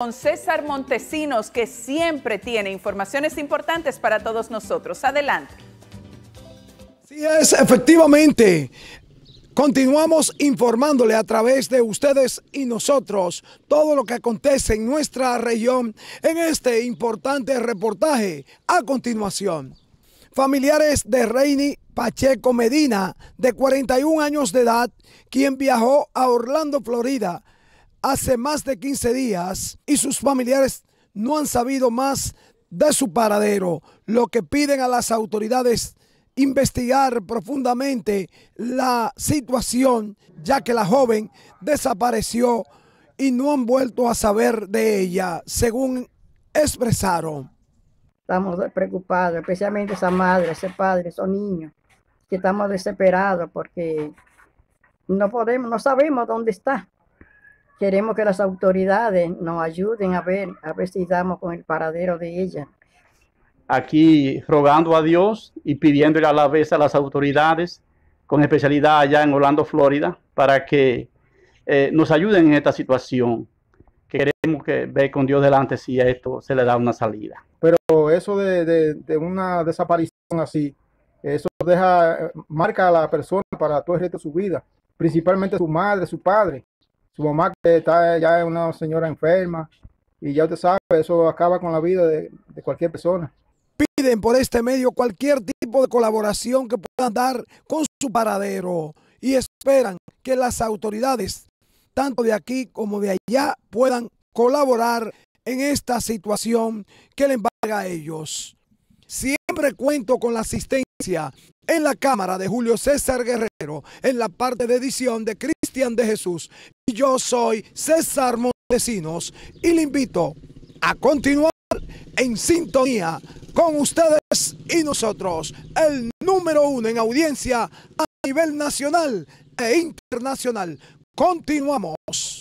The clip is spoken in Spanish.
con César Montesinos, que siempre tiene informaciones importantes para todos nosotros. Adelante. Sí, es efectivamente. Continuamos informándole a través de ustedes y nosotros todo lo que acontece en nuestra región en este importante reportaje. A continuación, familiares de Reini Pacheco Medina, de 41 años de edad, quien viajó a Orlando, Florida, hace más de 15 días y sus familiares no han sabido más de su paradero, lo que piden a las autoridades investigar profundamente la situación, ya que la joven desapareció y no han vuelto a saber de ella, según expresaron. Estamos preocupados, especialmente esa madre, ese padre, esos niños, que estamos desesperados porque no podemos, no sabemos dónde está. Queremos que las autoridades nos ayuden a ver, a ver si damos con el paradero de ella. Aquí rogando a Dios y pidiéndole a la vez a las autoridades, con especialidad allá en Orlando, Florida, para que eh, nos ayuden en esta situación. Queremos que ve con Dios delante si a esto se le da una salida. Pero eso de, de una desaparición así, eso deja, marca a la persona para todo el resto de su vida, principalmente su madre, su padre su mamá que está ya una señora enferma y ya usted sabe, eso acaba con la vida de, de cualquier persona. Piden por este medio cualquier tipo de colaboración que puedan dar con su paradero y esperan que las autoridades, tanto de aquí como de allá, puedan colaborar en esta situación que le embarga a ellos. Siempre cuento con la asistencia en la cámara de Julio César Guerrero, en la parte de edición de Cristo de Jesús y yo soy César Montesinos y le invito a continuar en sintonía con ustedes y nosotros, el número uno en audiencia a nivel nacional e internacional. Continuamos.